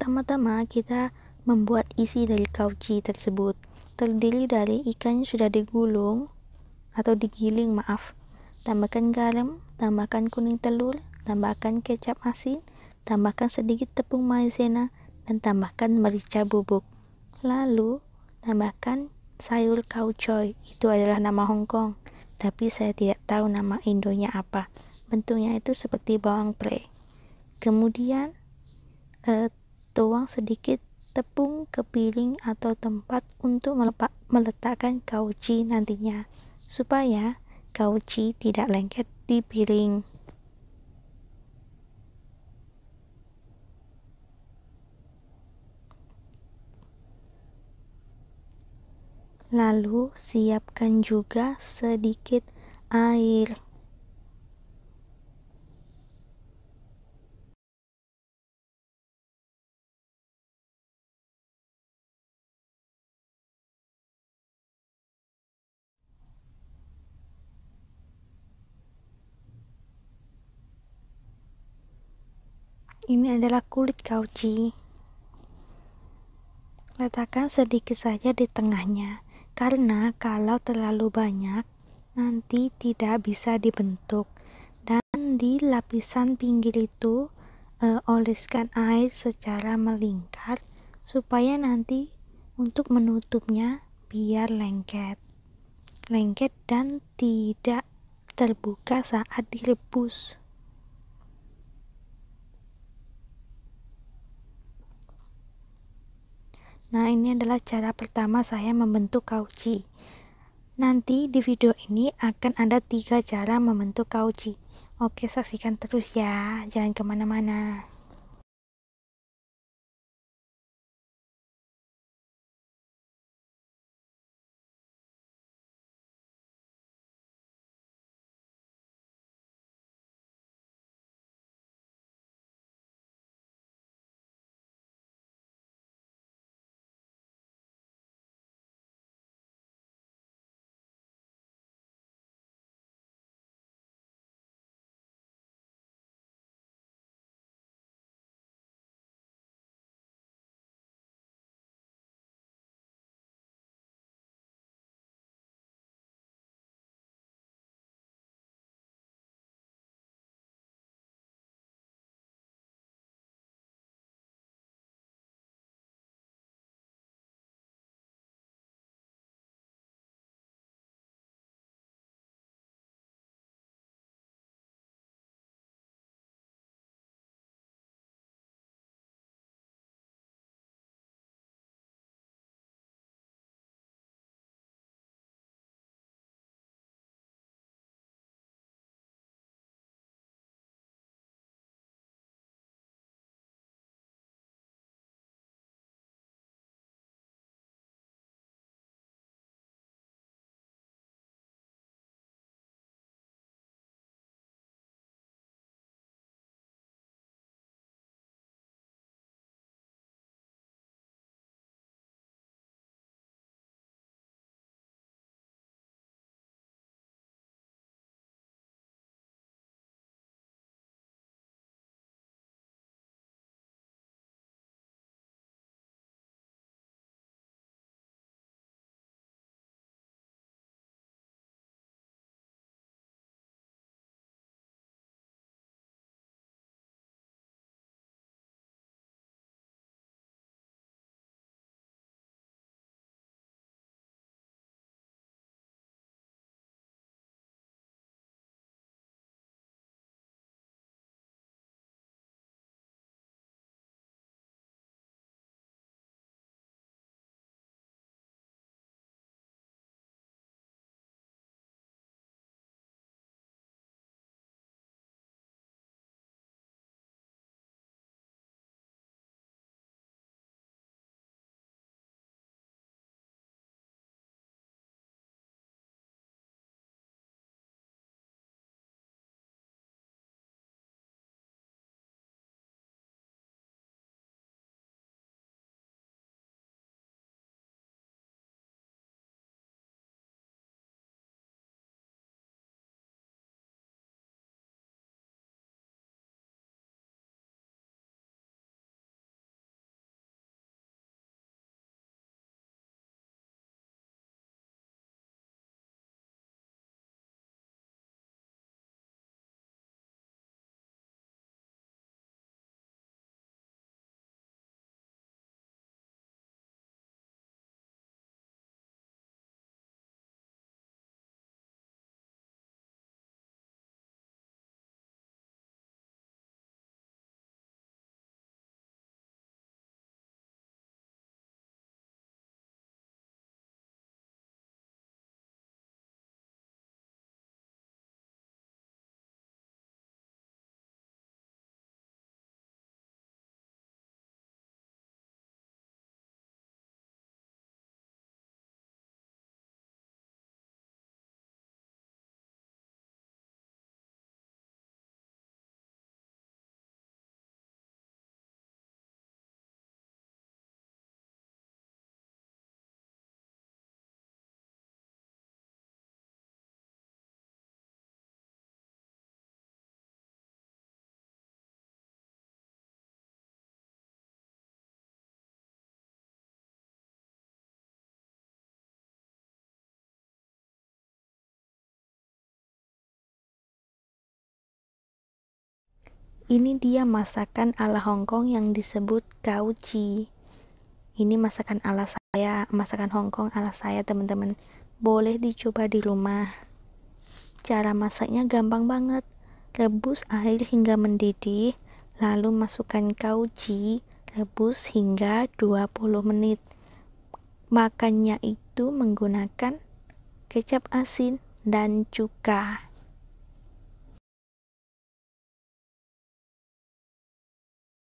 Pertama-tama kita membuat isi dari kauci tersebut. Terdiri dari ikan yang sudah digulung atau digiling, maaf. Tambahkan garam, tambahkan kuning telur, tambahkan kecap asin, tambahkan sedikit tepung maizena dan tambahkan merica bubuk. Lalu, tambahkan sayur kaucoy. Itu adalah nama Hongkong tapi saya tidak tahu nama Indonya apa. Bentuknya itu seperti bawang pre. Kemudian, eh, tuang sedikit tepung ke piring atau tempat untuk meletakkan kauci nantinya, supaya kauci tidak lengket di piring. Lalu siapkan juga sedikit air. Ini adalah kulit kauci. Letakkan sedikit saja di tengahnya, karena kalau terlalu banyak nanti tidak bisa dibentuk. Dan di lapisan pinggir itu e, oleskan air secara melingkar supaya nanti untuk menutupnya biar lengket. Lengket dan tidak terbuka saat direbus. Nah, ini adalah cara pertama saya membentuk kauci. Nanti di video ini akan ada tiga cara membentuk kauci. Oke, saksikan terus ya. Jangan kemana-mana. ini dia masakan ala Hong Kong yang disebut kauci ini masakan ala saya masakan Hong Kong ala saya teman-teman boleh dicoba di rumah cara masaknya gampang banget rebus air hingga mendidih lalu masukkan kauci rebus hingga 20 menit makannya itu menggunakan kecap asin dan cuka